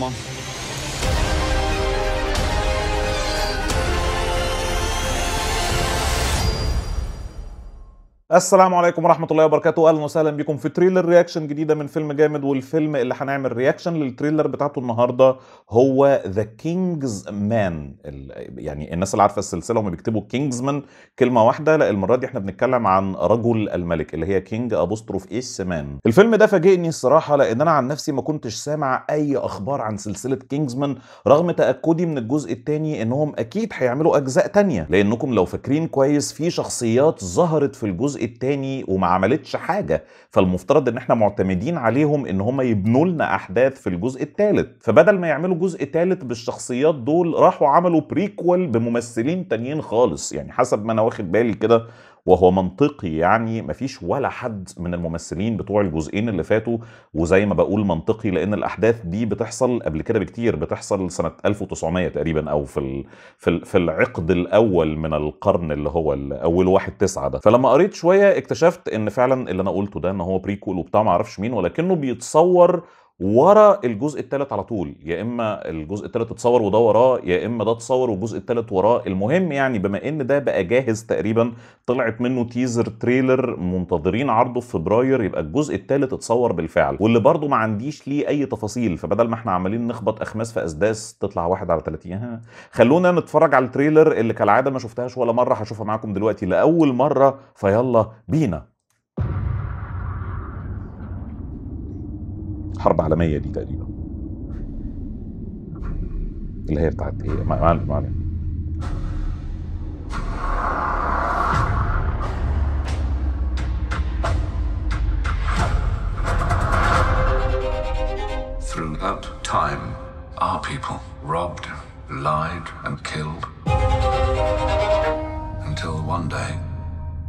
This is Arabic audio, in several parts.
Sommer. السلام عليكم ورحمه الله وبركاته اهلا وسهلا بكم في تريلر رياكشن جديده من فيلم جامد والفيلم اللي هنعمل رياكشن للتريلر بتاعته النهارده هو ذا كينجز مان يعني الناس اللي عارفه السلسله هم بيكتبوا كينجز مان كلمه واحده لا المره دي احنا بنتكلم عن رجل الملك اللي هي كينج ابوستروف اس مان الفيلم ده فاجئني الصراحه لان انا عن نفسي ما كنتش سامع اي اخبار عن سلسله كينجز مان رغم تاكدي من الجزء الثاني انهم اكيد هيعملوا اجزاء ثانيه لانكم لو فاكرين كويس في شخصيات ظهرت في الجزء الجزء وما عملتش حاجه فالمفترض ان احنا معتمدين عليهم ان هم يبنوا لنا احداث في الجزء الثالث فبدل ما يعملوا جزء ثالث بالشخصيات دول راحوا عملوا بريكول بممثلين تانيين خالص يعني حسب ما انا واخد بالي كده وهو منطقي يعني مفيش ولا حد من الممثلين بتوع الجزئين اللي فاتوا وزي ما بقول منطقي لان الاحداث دي بتحصل قبل كده بكتير بتحصل سنه 1900 تقريبا او في في في العقد الاول من القرن اللي هو اول واحد تسعة ده فلما قريت شويه اكتشفت ان فعلا اللي انا قلته ده ان هو بريكول وبتاع معرفش مين ولكنه بيتصور ورا الجزء الثالث على طول يا اما الجزء الثالث اتصور وده وراه يا اما ده اتصور والجزء الثالث وراه المهم يعني بما ان ده بقى جاهز تقريبا طلعت منه تيزر تريلر منتظرين عرضه في فبراير يبقى الجزء الثالث اتصور بالفعل واللي برضه ما عنديش ليه اي تفاصيل فبدل ما احنا عمالين نخبط اخماس في اسداس تطلع واحد على 30 خلونا نتفرج على التريلر اللي كالعاده ما شفتهاش ولا مره هشوفها معاكم دلوقتي لاول مره فيلا بينا حرب عالميه دي تقريبا اللي هي بتاعت ايه ما معلم Throughout time, our people robbed, lied, and killed. Until one day,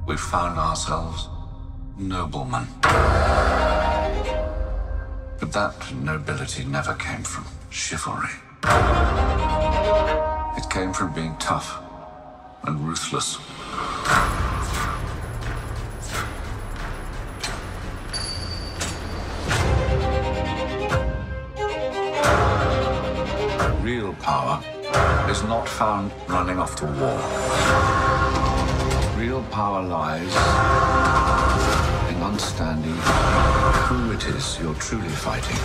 we found ourselves noblemen. But that nobility never came from chivalry. It came from being tough and ruthless. Real power is not found running off to war. Real power lies it is you're truly fighting.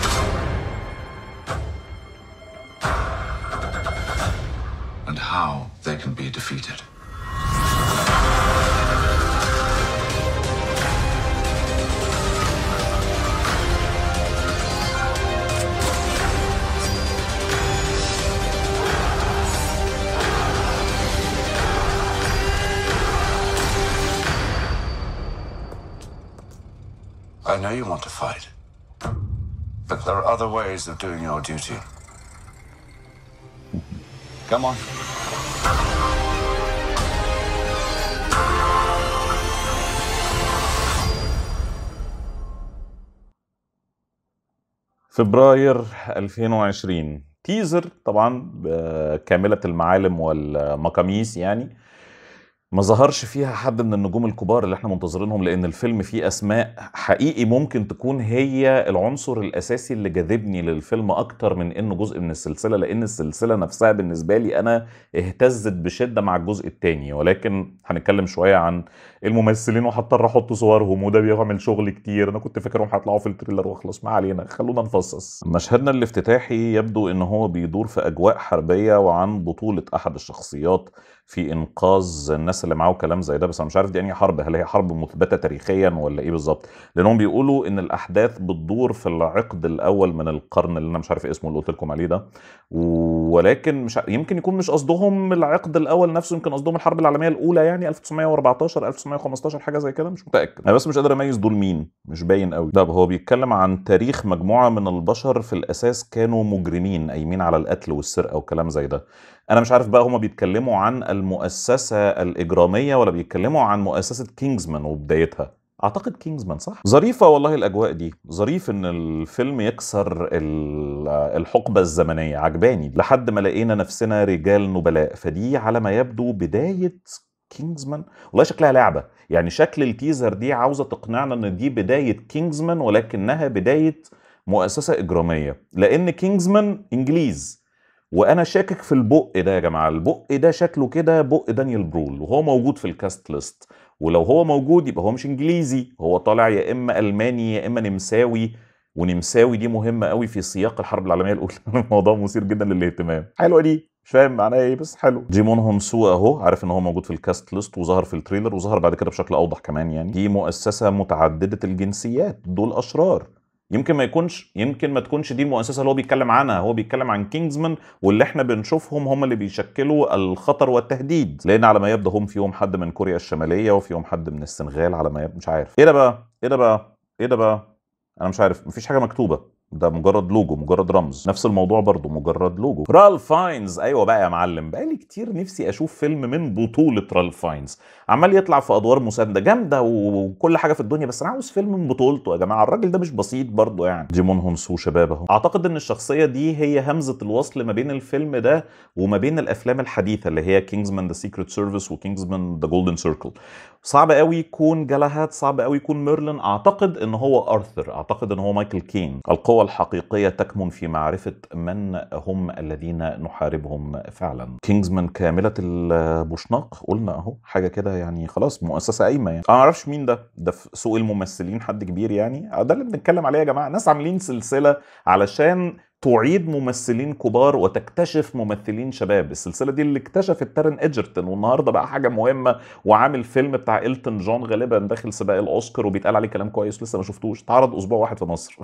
And how they can be defeated. know you want to fight. But there are other ways of doing your duty. Come on. فبراير 2020 تيزر طبعا كاملة المعالم والمقاميس يعني ما ظهرش فيها حد من النجوم الكبار اللي احنا منتظرينهم لان الفيلم فيه اسماء حقيقي ممكن تكون هي العنصر الاساسي اللي جذبني للفيلم اكتر من انه جزء من السلسله لان السلسله نفسها بالنسبه لي انا اهتزت بشده مع الجزء الثاني ولكن هنتكلم شويه عن الممثلين وهضطر احط صورهم وده بيعمل شغل كتير انا كنت فاكرهم هيطلعوا في التريلر واخلص ما علينا خلونا نفصص مشهدنا الافتتاحي يبدو ان هو بيدور في اجواء حربيه وعن بطوله احد الشخصيات في انقاذ الناس اللي معاه وكلام زي ده بس انا مش عارف دي انهي حرب هل هي حرب مثبته تاريخيا ولا ايه بالظبط لانهم بيقولوا ان الاحداث بتدور في العقد الاول من القرن اللي انا مش عارف اسمه اللي قلت لكم عليه ده ولكن مش يمكن يكون مش قصدهم العقد الاول نفسه يمكن قصدهم الحرب العالميه الاولى يعني 1914 1915 حاجه زي كده مش متاكد انا بس مش قادر اميز دول مين مش باين قوي ده هو بيتكلم عن تاريخ مجموعه من البشر في الاساس كانوا مجرمين قايمين على القتل والسرقه وكلام زي ده انا مش عارف بقى هما بيتكلموا عن المؤسسه الاجراميه ولا بيتكلموا عن مؤسسه كينجزمان وبدايتها اعتقد كينجزمان صح ظريفه والله الاجواء دي ظريف ان الفيلم يكسر الحقبه الزمنيه عجباني لحد ما لقينا نفسنا رجال نبلاء فدي على ما يبدو بدايه كينجزمان والله شكلها لعبه يعني شكل التيزر دي عاوزه تقنعنا ان دي بدايه كينجزمان ولكنها بدايه مؤسسه اجراميه لان كينجزمان انجليز وانا شاكك في البق ده يا جماعه البق ده شكله كده بق دانيال برول وهو موجود في الكاست ليست ولو هو موجود يبقى هو مش انجليزي هو طالع يا اما الماني يا اما نمساوي ونمساوي دي مهمه قوي في سياق الحرب العالميه الاولى الموضوع مثير جدا للاهتمام حلوه دي مش فاهم معناها ايه بس حلو جيمون هونسو اهو عارف ان هو موجود في الكاست ليست وظهر في التريلر وظهر بعد كده بشكل اوضح كمان يعني دي مؤسسه متعدده الجنسيات دول اشرار يمكن ما يكونش يمكن ما تكونش دي المؤسسه اللي هو بيتكلم عنها هو بيتكلم عن كينجزمان واللي احنا بنشوفهم هم اللي بيشكلوا الخطر والتهديد لان على ما يبدو هم فيهم حد من كوريا الشماليه وفيهم حد من السنغال على ما يبدو مش عارف ايه ده بقى ايه ده بقى ايه ده بقى انا مش عارف مفيش حاجه مكتوبه ده مجرد لوجو مجرد رمز نفس الموضوع برضه مجرد لوجو رالف فاينز ايوه بقى يا معلم بقالي كتير نفسي اشوف فيلم من بطوله رالف فاينز عمال يطلع في ادوار مسانده جامده وكل حاجه في الدنيا بس انا عاوز فيلم من بطولته يا جماعه الراجل ده مش بسيط برضه يعني جيمون هونسو شباب اهو اعتقد ان الشخصيه دي هي همزه الوصل ما بين الفيلم ده وما بين الافلام الحديثه اللي هي كينجزمان ذا سيكريت سيرفيس وكينجزمان ذا جولدن سيركل صعب قوي يكون جالاهات صعب قوي يكون ميرلين اعتقد ان هو ارثر اعتقد ان هو مايكل كين القوة القوة الحقيقية تكمن في معرفة من هم الذين نحاربهم فعلا كينجزمان كاملة البوشناق قلنا اهو حاجة كده يعني خلاص مؤسسة قايمة يعني انا معرفش مين ده ده في سوق الممثلين حد كبير يعني آه، ده اللي بنتكلم عليه يا جماعة ناس عاملين سلسلة علشان تعيد ممثلين كبار وتكتشف ممثلين شباب السلسله دي اللي اكتشفت تارن ايجرتون والنهارده بقى حاجه مهمه وعامل فيلم بتاع التون جون غالبا داخل سباق الاوسكار وبيتقال عليه كلام كويس لسه ما شفتوش اتعرض اسبوع واحد في مصر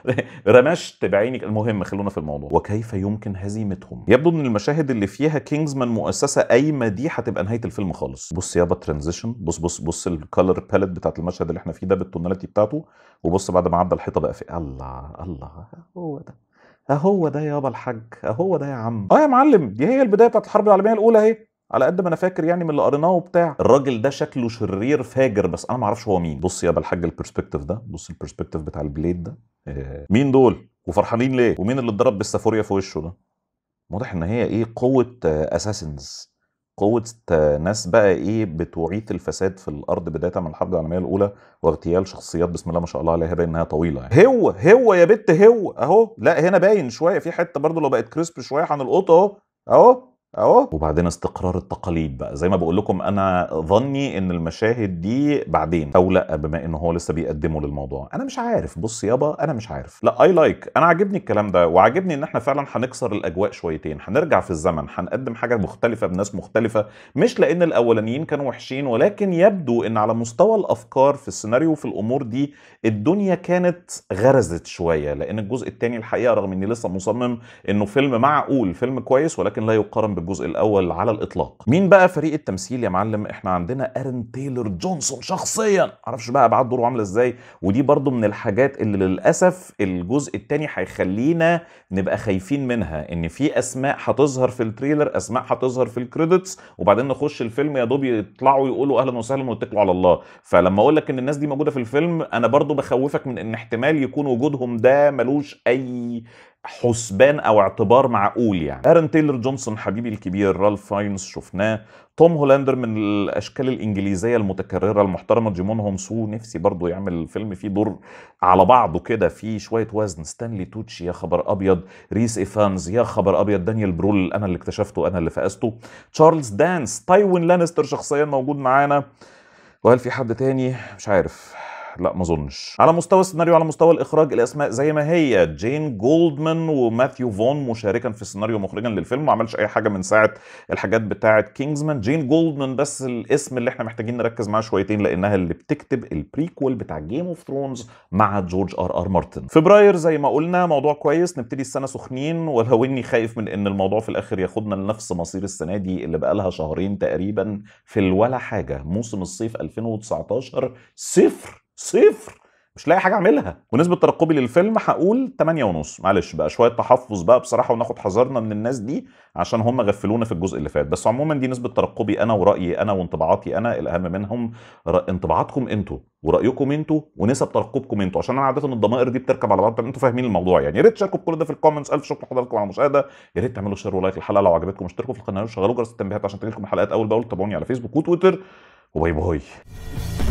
رمشت بعيني المهم خلونا في الموضوع وكيف يمكن هزيمتهم يبدو ان المشاهد اللي فيها كينجزمان مؤسسه قايمه دي هتبقى نهايه الفيلم خالص بص يابا ترانزيشن بص بص بص الكالر باليت بتاعت المشهد اللي احنا فيه ده بالتوناليتي بتاعته وبص بعد ما عدى الحيطه بقى في الله الله هو ده اهو ده يابا الحاج اهو ده يا عم اه يا معلم دي هي البدايه بتاعت الحرب العالميه الاولى اهي على قد ما انا فاكر يعني من اللي قريناه وبتاع الراجل ده شكله شرير فاجر بس انا ما اعرفش هو مين بص يابا الحاج البرسبكتيف ده بص البرسبكتيف بتاع البليد ده إيه. مين دول وفرحانين ليه ومين اللي اتضرب بالسافوريا في وشه ده واضح ان هي ايه قوه اساسنز آه، قوة ناس بقى ايه بتعيث الفساد في الارض بداية من الحرب العالمية الاولى واغتيال شخصيات بسم الله ما شاء الله عليها باين انها طويلة يعني. هو هو يا بت هو اهو لا هنا باين شوية في حتة برضو لو بقت كريسب شوية عن القطة اهو اهو اهو وبعدين استقرار التقاليد بقى زي ما بقول لكم انا ظني ان المشاهد دي بعدين او لا بما ان هو لسه بيقدمه للموضوع انا مش عارف بص يابا انا مش عارف لا اي لايك like. انا عاجبني الكلام ده وعاجبني ان احنا فعلا هنكسر الاجواء شويتين هنرجع في الزمن هنقدم حاجه مختلفه بناس مختلفه مش لان الاولانيين كانوا وحشين ولكن يبدو ان على مستوى الافكار في السيناريو في الامور دي الدنيا كانت غرزت شويه لان الجزء الثاني الحقيقه رغم اني لسه مصمم انه فيلم معقول فيلم كويس ولكن لا يقارن الجزء الاول على الاطلاق مين بقى فريق التمثيل يا معلم احنا عندنا ارن تايلر جونسون شخصيا معرفش بقى ابعاد دوره عامله ازاي ودي برضو من الحاجات اللي للاسف الجزء الثاني هيخلينا نبقى خايفين منها ان في اسماء هتظهر في التريلر اسماء هتظهر في الكريدتس وبعدين نخش الفيلم يا دوب يطلعوا يقولوا اهلا وسهلا واتكلوا على الله فلما اقول لك ان الناس دي موجوده في الفيلم انا برضو بخوفك من ان احتمال يكون وجودهم ده ملوش اي حسبان او اعتبار معقول يعني ارن تايلر جونسون حبيبي الكبير رالف فاينس شفناه توم هولاندر من الاشكال الانجليزيه المتكرره المحترمه جيمون هونسو نفسي برضه يعمل فيلم فيه دور على بعضه كده فيه شويه وزن ستانلي توتشي يا خبر ابيض ريس ايفانز يا خبر ابيض دانيال برول انا اللي اكتشفته انا اللي فقسته تشارلز دانس تايوين لانستر شخصيا موجود معانا وهل في حد تاني مش عارف لا ما اظنش. على مستوى السيناريو على مستوى الاخراج الاسماء زي ما هي جين جولدمان وماثيو فون مشاركا في السيناريو مخرجا للفيلم ما عملش اي حاجه من ساعه الحاجات بتاعه كينجزمان جين جولدمان بس الاسم اللي احنا محتاجين نركز معاه شويتين لانها اللي بتكتب البريكول بتاع جيم اوف ثرونز مع جورج ار ار مارتن. فبراير زي ما قلنا موضوع كويس نبتدي السنه سخنين ولو اني خايف من ان الموضوع في الاخر ياخدنا لنفس مصير السنه دي اللي بقى لها شهرين تقريبا في الولا حاجه موسم الصيف 2019 صفر صفر مش لاقي حاجه اعملها ونسبه ترقبي للفيلم هقول 8 ونص معلش بقى شويه تحفظ بقى بصراحه وناخد حذرنا من الناس دي عشان هم غفلونا في الجزء اللي فات بس عموما دي نسبه ترقبي انا ورايي انا وانطباعاتي انا الاهم منهم انطباعاتكم انتوا ورايكم انتوا ونسب ترقبكم انتوا عشان انا عاده الضمائر دي بتركب على بعض انتوا فاهمين الموضوع يعني يا ريت تشاركوا كل ده في الكومنتس الف شكر لحضراتكم على المشاهده يا ريت تعملوا شير ولايك للحلقه لو عجبتكم اشتركوا في القناه وشغلوا جرس التنبيهات عشان تجيلكم الحلقات اول باول تابعوني على فيسبوك وتويتر وباي باي